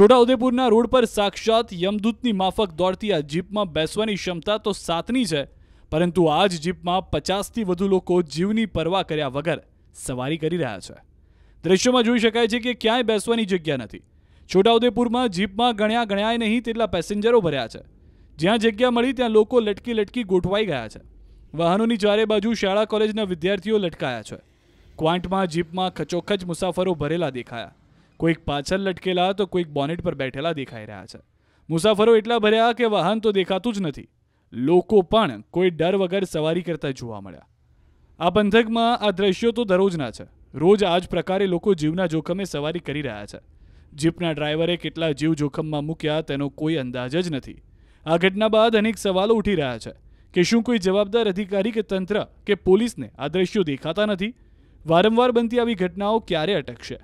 છોટાઉદેપુરના road પર સાક્ષાત યમદૂતની માફક દોડતી આ જીપમાં બેસવાની ક્ષમતા તો સાતની છે પરંતુ આ જ જીપમાં પચાસથી વધુ લોકો જીવની પરવા કર્યા વગર સવારી કરી રહ્યા છે દ્રશ્યોમાં જોઈ શકાય છે કે ક્યાંય બેસવાની જગ્યા નથી છોટાઉદેપુરમાં જીપમાં ગણ્યા ગણ્યાય નહીં તેટલા પેસેન્જરો ભર્યા છે જ્યાં જગ્યા મળી ત્યાં લોકો લટકી લટકી ગોઠવાઈ ગયા છે વાહનોની ચારે બાજુ શાળા કોલેજના વિદ્યાર્થીઓ લટકાયા છે ક્વાંટમાં જીપમાં ખચોખચ મુસાફરો ભરેલા દેખાયા કોઈક પાછળ લટકેલા તો કોઈક બોનેટ પર બેઠેલા દેખાઈ રહ્યા છે મુસાફરો એટલા ભર્યા કે વાહન તો દેખાતું જ નથી લોકો પણ કોઈ ડર વગર સવારી કરતા જોવા મળ્યા આ પંથકમાં આ દ્રશ્યો તો દરરોજના છે રોજ આ જ પ્રકારે લોકો જીવના જોખમે સવારી કરી રહ્યા છે જીપના ડ્રાઈવરે કેટલા જીવ જોખમમાં મૂક્યા તેનો કોઈ અંદાજ જ નથી આ ઘટના બાદ અનેક સવાલો ઉઠી રહ્યા છે કે શું કોઈ જવાબદાર અધિકારી કે તંત્ર કે પોલીસને આ દ્રશ્યો દેખાતા નથી વારંવાર બનતી આવી ઘટનાઓ ક્યારે અટકશે